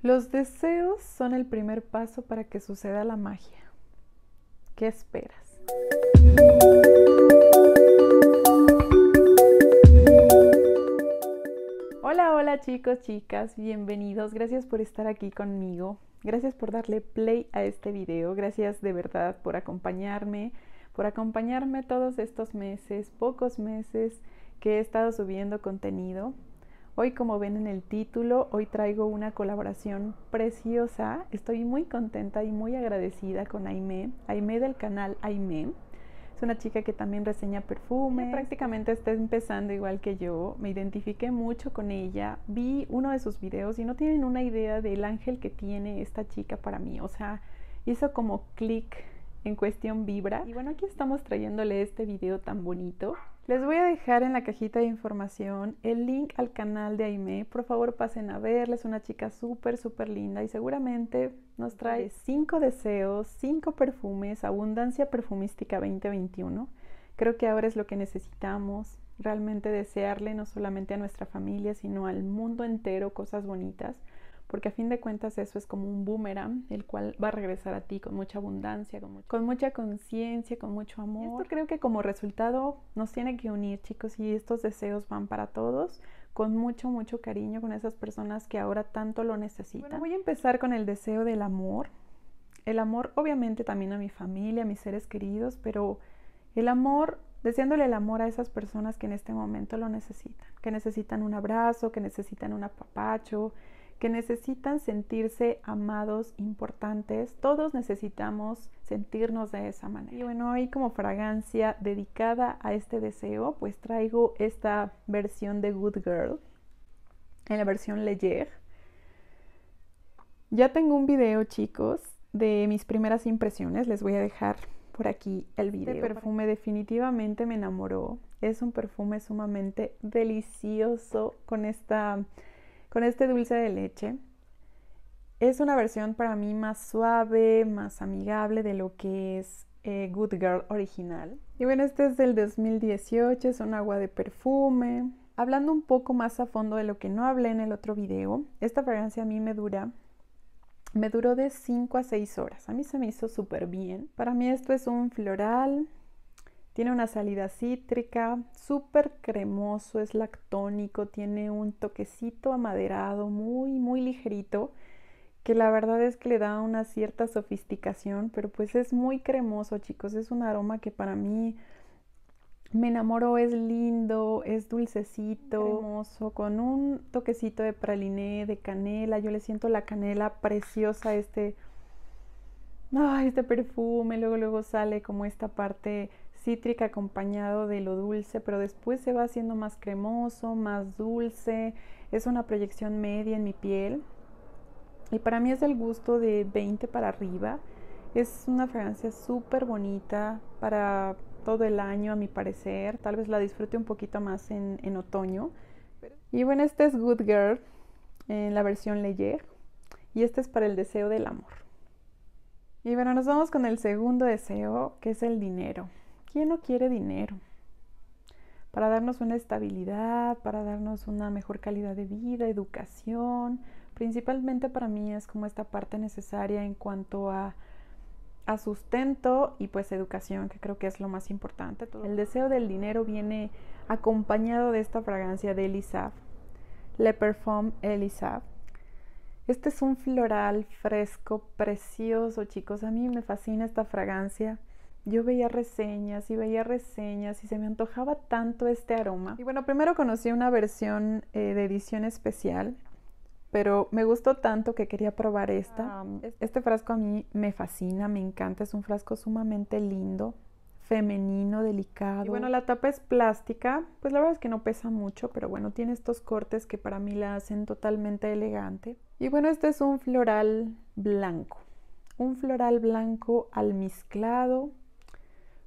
Los deseos son el primer paso para que suceda la magia. ¿Qué esperas? Hola, hola chicos, chicas, bienvenidos. Gracias por estar aquí conmigo. Gracias por darle play a este video. Gracias de verdad por acompañarme, por acompañarme todos estos meses, pocos meses que he estado subiendo contenido. Hoy, como ven en el título, hoy traigo una colaboración preciosa. Estoy muy contenta y muy agradecida con Aime, Aime del canal Aime. Es una chica que también reseña perfume. Prácticamente está empezando igual que yo. Me identifiqué mucho con ella. Vi uno de sus videos y no tienen una idea del ángel que tiene esta chica para mí. O sea, hizo como clic en cuestión vibra. Y bueno, aquí estamos trayéndole este video tan bonito. Les voy a dejar en la cajita de información el link al canal de Aime. Por favor, pasen a verla. Es una chica súper, súper linda y seguramente nos trae cinco deseos, cinco perfumes, abundancia perfumística 2021. Creo que ahora es lo que necesitamos, realmente desearle no solamente a nuestra familia, sino al mundo entero cosas bonitas porque a fin de cuentas eso es como un boomerang, el cual va a regresar a ti con mucha abundancia, con, mucha conciencia, con mucho amor. esto creo que como resultado nos tiene que unir, chicos, y estos deseos van para todos con mucho, mucho cariño con esas personas que ahora tanto lo necesitan. voy a empezar con el deseo del amor. El amor obviamente también a mi familia, a mis seres queridos, pero el amor deseándole el amor a esas personas que en este momento lo necesitan, que necesitan un abrazo, que necesitan un apapacho, que necesitan sentirse amados, importantes. Todos necesitamos sentirnos de esa manera. Y bueno, hoy como fragancia dedicada a este deseo, pues traigo esta versión de Good Girl, en la versión Leger. Ya tengo un video, chicos, de mis primeras impresiones. Les voy a dejar por aquí el video. Este perfume definitivamente me enamoró. Es un perfume sumamente delicioso con esta con este dulce de leche. Es una versión para mí más suave, más amigable de lo que es eh, Good Girl original. Y bueno, este es del 2018, es un agua de perfume. Hablando un poco más a fondo de lo que no hablé en el otro video, esta fragancia a mí me dura me duró de 5 a 6 horas. A mí se me hizo súper bien. Para mí esto es un floral, tiene una salida cítrica, súper cremoso, es lactónico, tiene un toquecito amaderado muy, muy ligerito, que la verdad es que le da una cierta sofisticación, pero pues es muy cremoso, chicos, es un aroma que para mí me enamoró, es lindo, es dulcecito, cremoso, con un toquecito de praliné, de canela, yo le siento la canela preciosa este este perfume, luego luego sale como esta parte cítrica acompañado de lo dulce, pero después se va haciendo más cremoso, más dulce, es una proyección media en mi piel. Y para mí es el gusto de 20 para arriba. Es una fragancia súper bonita para todo el año, a mi parecer. Tal vez la disfrute un poquito más en, en otoño. Y bueno, este es Good Girl en la versión Leyer. Y este es para el deseo del amor. Y bueno, nos vamos con el segundo deseo, que es el dinero. ¿Quién no quiere dinero? Para darnos una estabilidad, para darnos una mejor calidad de vida, educación. Principalmente para mí es como esta parte necesaria en cuanto a, sustento y pues educación, que creo que es lo más importante. El deseo del dinero viene acompañado de esta fragancia de Elisab, Le perform Elisab este es un floral fresco, precioso, chicos. A mí me fascina esta fragancia. Yo veía reseñas y veía reseñas y se me antojaba tanto este aroma. Y bueno, primero conocí una versión eh, de edición especial, pero me gustó tanto que quería probar esta. Ah, este frasco a mí me fascina, me encanta. Es un frasco sumamente lindo femenino, delicado. Y bueno, la tapa es plástica, pues la verdad es que no pesa mucho, pero bueno, tiene estos cortes que para mí la hacen totalmente elegante. Y bueno, este es un floral blanco, un floral blanco almizclado,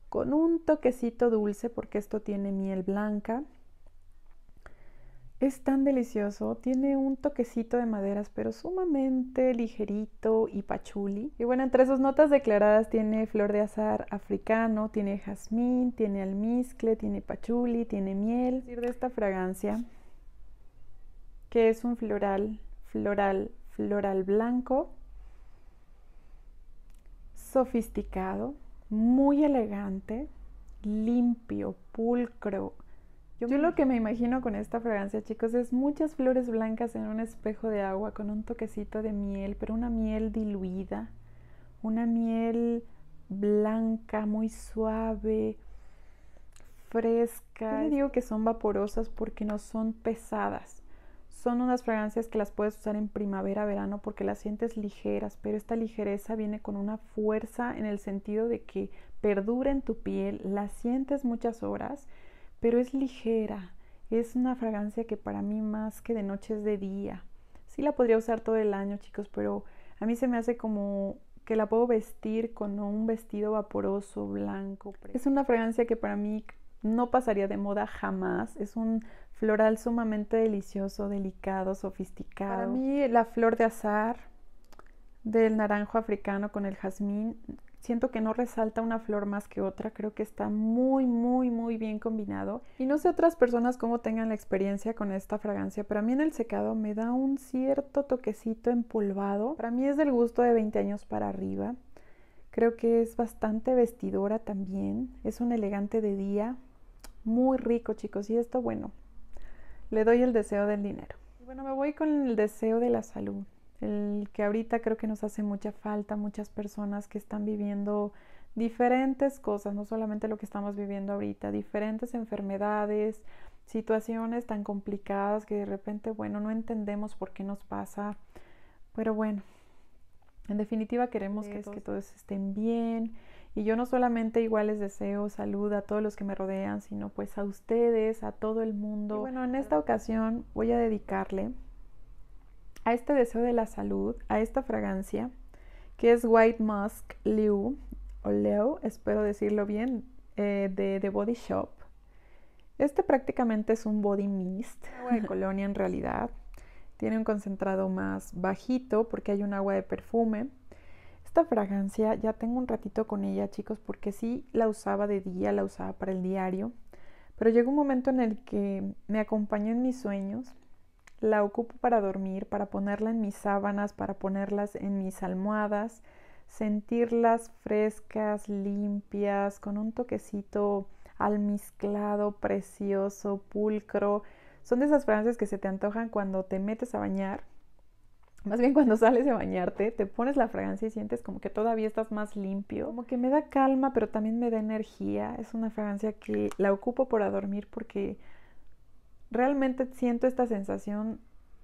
con un toquecito dulce porque esto tiene miel blanca. Es tan delicioso, tiene un toquecito de maderas, pero sumamente ligerito y pachuli. Y bueno, entre sus notas declaradas tiene flor de azar africano, tiene jazmín, tiene almizcle, tiene pachuli, tiene miel. de esta fragancia, que es un floral, floral, floral blanco, sofisticado, muy elegante, limpio, pulcro, yo, lo que me imagino con esta fragancia, chicos, es muchas flores blancas en un espejo de agua con un toquecito de miel, pero una miel diluida, una miel blanca, muy suave, fresca. Yo digo que son vaporosas porque no son pesadas. Son unas fragancias que las puedes usar en primavera, verano, porque las sientes ligeras, pero esta ligereza viene con una fuerza en el sentido de que perdura en tu piel, la sientes muchas horas pero es ligera. Es una fragancia que para mí más que de noche es de día. Sí la podría usar todo el año, chicos, pero a mí se me hace como que la puedo vestir con un vestido vaporoso, blanco. Es una fragancia que para mí no pasaría de moda jamás. Es un floral sumamente delicioso, delicado, sofisticado. Para mí la flor de azar del naranjo africano con el jazmín Siento que no resalta una flor más que otra, creo que está muy, muy, muy bien combinado. Y no sé otras personas cómo tengan la experiencia con esta fragancia, pero a mí en el secado me da un cierto toquecito empolvado. Para mí es del gusto de 20 años para arriba. Creo que es bastante vestidora también, es un elegante de día, muy rico chicos, y esto bueno, le doy el deseo del dinero. Bueno, me voy con el deseo de la salud el que ahorita creo que nos hace mucha falta muchas personas que están viviendo diferentes cosas, no solamente lo que estamos viviendo ahorita, diferentes enfermedades, situaciones tan complicadas que de repente, bueno, no entendemos por qué nos pasa, pero bueno, en definitiva queremos que, todos. que todos estén bien y yo no solamente igual les deseo salud a todos los que me rodean, sino pues a ustedes, a todo el mundo. bueno, en esta ocasión voy a dedicarle a este deseo de la salud, a esta fragancia, que es White Musk Liu, o Leo, espero decirlo bien, eh, de The Body Shop. Este prácticamente es un body mist, agua ah, de colonia en realidad. Tiene un concentrado más bajito porque hay un agua de perfume. Esta fragancia ya tengo un ratito con ella, chicos, porque sí la usaba de día, la usaba para el diario, pero llegó un momento en el que me acompañó en mis sueños la ocupo para dormir, para ponerla en mis sábanas, para ponerlas en mis almohadas, sentirlas frescas, limpias, con un toquecito almizclado, precioso, pulcro. Son de esas fragancias que se te antojan cuando te metes a bañar. Más bien cuando sales de bañarte, te pones la fragancia y sientes como que todavía estás más limpio. Como que me da calma, pero también me da energía. Es una fragancia que la ocupo para dormir porque realmente siento esta sensación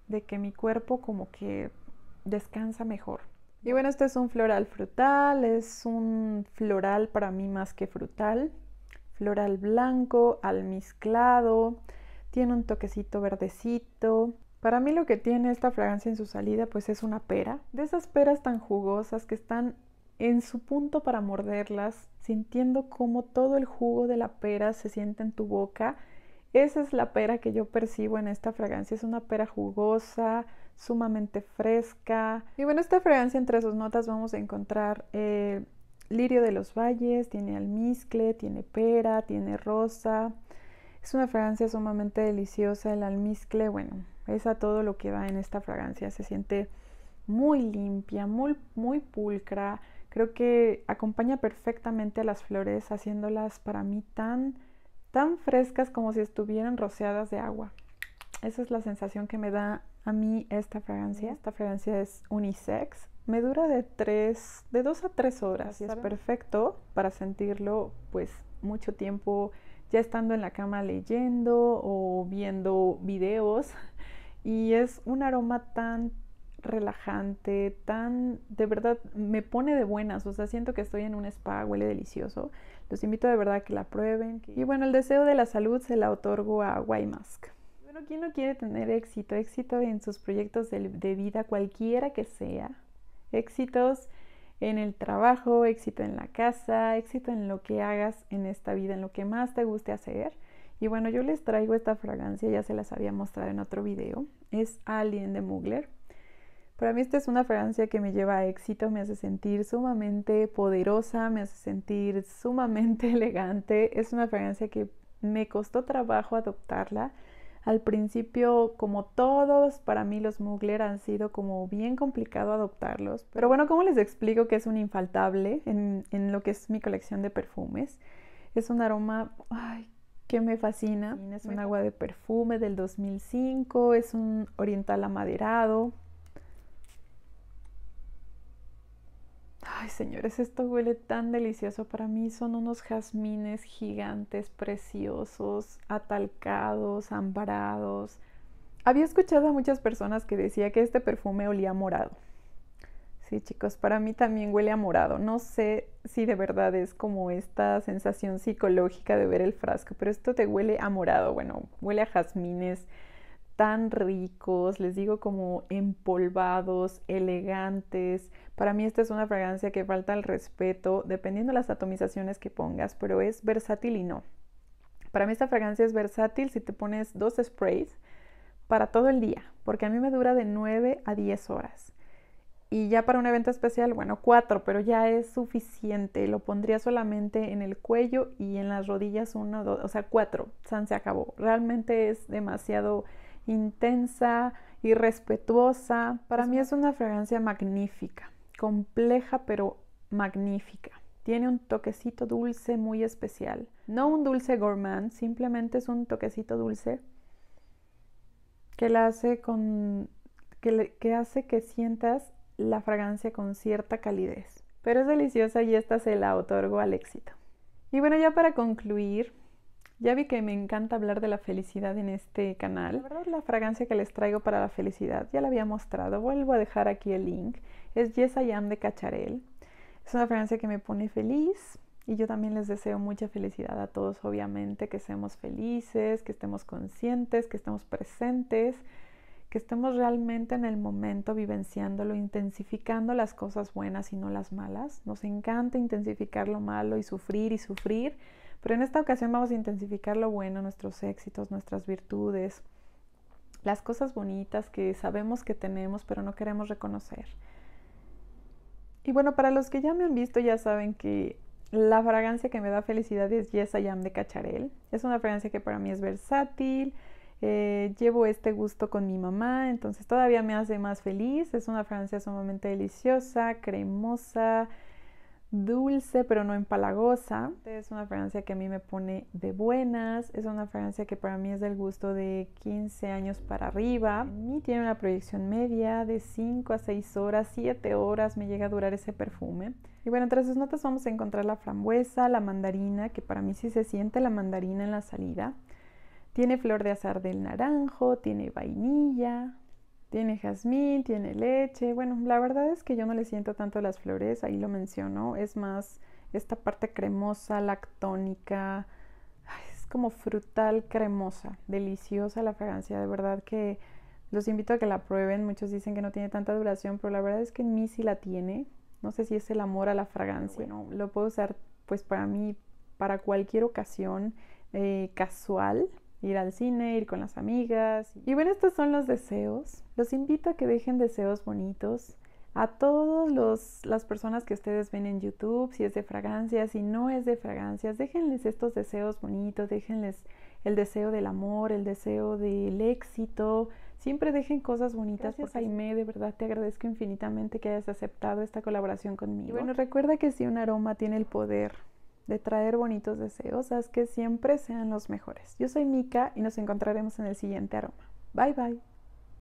de que mi cuerpo como que descansa mejor. Y bueno, este es un floral frutal, es un floral para mí más que frutal. Floral blanco, almizclado, tiene un toquecito verdecito. Para mí lo que tiene esta fragancia en su salida pues es una pera. De esas peras tan jugosas que están en su punto para morderlas, sintiendo como todo el jugo de la pera se siente en tu boca esa es la pera que yo percibo en esta fragancia. Es una pera jugosa, sumamente fresca. Y bueno, esta fragancia entre sus notas vamos a encontrar eh, lirio de los valles, tiene almizcle, tiene pera, tiene rosa. Es una fragancia sumamente deliciosa. El almizcle, bueno, es a todo lo que va en esta fragancia. Se siente muy limpia, muy, muy pulcra. Creo que acompaña perfectamente a las flores, haciéndolas para mí tan tan frescas como si estuvieran rociadas de agua. Esa es la sensación que me da a mí esta fragancia. Esta fragancia es unisex. Me dura de 3, de 2 a 3 horas y es perfecto para sentirlo pues mucho tiempo ya estando en la cama leyendo o viendo videos. Y es un aroma tan relajante, tan, de verdad, me pone de buenas, o sea, siento que estoy en un spa, huele delicioso. Los invito de verdad que la prueben. Y bueno, el deseo de la salud se la otorgo a Ymask. Bueno, ¿quién no quiere tener éxito? Éxito en sus proyectos de, de vida, cualquiera que sea. Éxitos en el trabajo, éxito en la casa, éxito en lo que hagas en esta vida, en lo que más te guste hacer. Y bueno, yo les traigo esta fragancia, ya se las había mostrado en otro video. Es Alien de Mugler. Para mí esta es una fragancia que me lleva a éxito, me hace sentir sumamente poderosa, me hace sentir sumamente elegante. Es una fragancia que me costó trabajo adoptarla. Al principio, como todos, para mí los Mugler han sido como bien complicado adoptarlos. Pero bueno, ¿cómo les explico que es un infaltable en, lo que es mi colección de perfumes? Es un aroma que me fascina. Es un agua de perfume del 2005, es un oriental amaderado, Ay, señores, esto huele tan delicioso para mí. Son unos jazmines gigantes, preciosos, atalcados, amparados. Había escuchado a muchas personas que decía que este perfume olía a morado. Sí, chicos, para mí también huele a morado. No sé si de verdad es como esta sensación psicológica de ver el frasco, pero esto te huele a morado. Bueno, huele a jazmines tan ricos, les digo como empolvados, elegantes. Para mí esta es una fragancia que falta el respeto, dependiendo de las atomizaciones que pongas, pero es versátil y no. Para mí esta fragancia es versátil si te pones dos sprays para todo el día, porque a mí me dura de 9 a 10 horas. Y ya para un evento especial, bueno, 4, pero ya es suficiente. Lo pondría solamente en el cuello y en las rodillas uno, dos, o sea, cuatro. San se acabó. Realmente es demasiado intensa, y respetuosa. Para mí es una fragancia magnífica, compleja pero magnífica. Tiene un toquecito dulce muy especial. No un dulce gourmand, simplemente es un toquecito dulce que la hace con que, que hace que sientas la fragancia con cierta calidez. Pero es deliciosa y esta se la otorgo al éxito. Y bueno, ya para concluir, ya vi que me encanta hablar de la felicidad en este canal. La fragancia que les traigo para la felicidad ya la había mostrado. Vuelvo a dejar aquí el link. Es Yes I Am de Cacharel. Es una fragancia que me pone feliz. Y yo también les deseo mucha felicidad a todos, obviamente, que seamos felices, que estemos conscientes, que estemos presentes, que estemos realmente en el momento vivenciándolo, intensificando las cosas buenas y no las malas. Nos encanta intensificar lo malo y sufrir y sufrir pero en esta ocasión vamos a intensificar lo bueno, nuestros éxitos, nuestras virtudes, las cosas bonitas que sabemos que tenemos pero no queremos reconocer. Y bueno, para los que ya me han visto ya saben que la fragancia que me da felicidad es Yes I de Cacharel. Es una fragancia que para mí es versátil. Eh, llevo este gusto con mi mamá, entonces todavía me hace más feliz. Es una fragancia sumamente deliciosa, cremosa, dulce pero no empalagosa. Es una fragancia que a mí me pone de buenas. Es una fragancia que para mí es del gusto de 15 años para arriba. A mí tiene una proyección media de 5 a 6 horas, 7 horas me llega a durar ese perfume. Y bueno, entre sus notas vamos a encontrar la frambuesa, la mandarina, que para mí sí se siente la mandarina en la salida. Tiene flor de azar del naranjo, tiene vainilla, tiene jazmín, tiene leche. Bueno, la verdad es que yo no le siento tanto las flores, ahí lo menciono. Es más esta parte cremosa, lactónica. es como frutal, cremosa. Deliciosa la fragancia. De verdad que los invito a que la prueben. Muchos dicen que no tiene tanta duración, pero la verdad es que en mí sí la tiene. No sé si es el amor a la fragancia. Bueno, lo puedo usar pues para mí, para cualquier ocasión eh, casual, ir al cine, ir con las amigas. Y bueno, estos son los deseos. Los invito a que dejen deseos bonitos. A todas las personas que ustedes ven en YouTube, si es de fragancias, si no es de fragancias, déjenles estos deseos bonitos, déjenles el deseo del amor, el deseo del éxito. Siempre dejen cosas bonitas. Gracias, Jaime, de verdad te agradezco infinitamente que hayas aceptado esta colaboración conmigo. Y bueno, recuerda que si un aroma tiene el poder de traer bonitos deseos, haz que siempre sean los mejores. Yo soy Mika y nos encontraremos en el siguiente aroma. Bye bye.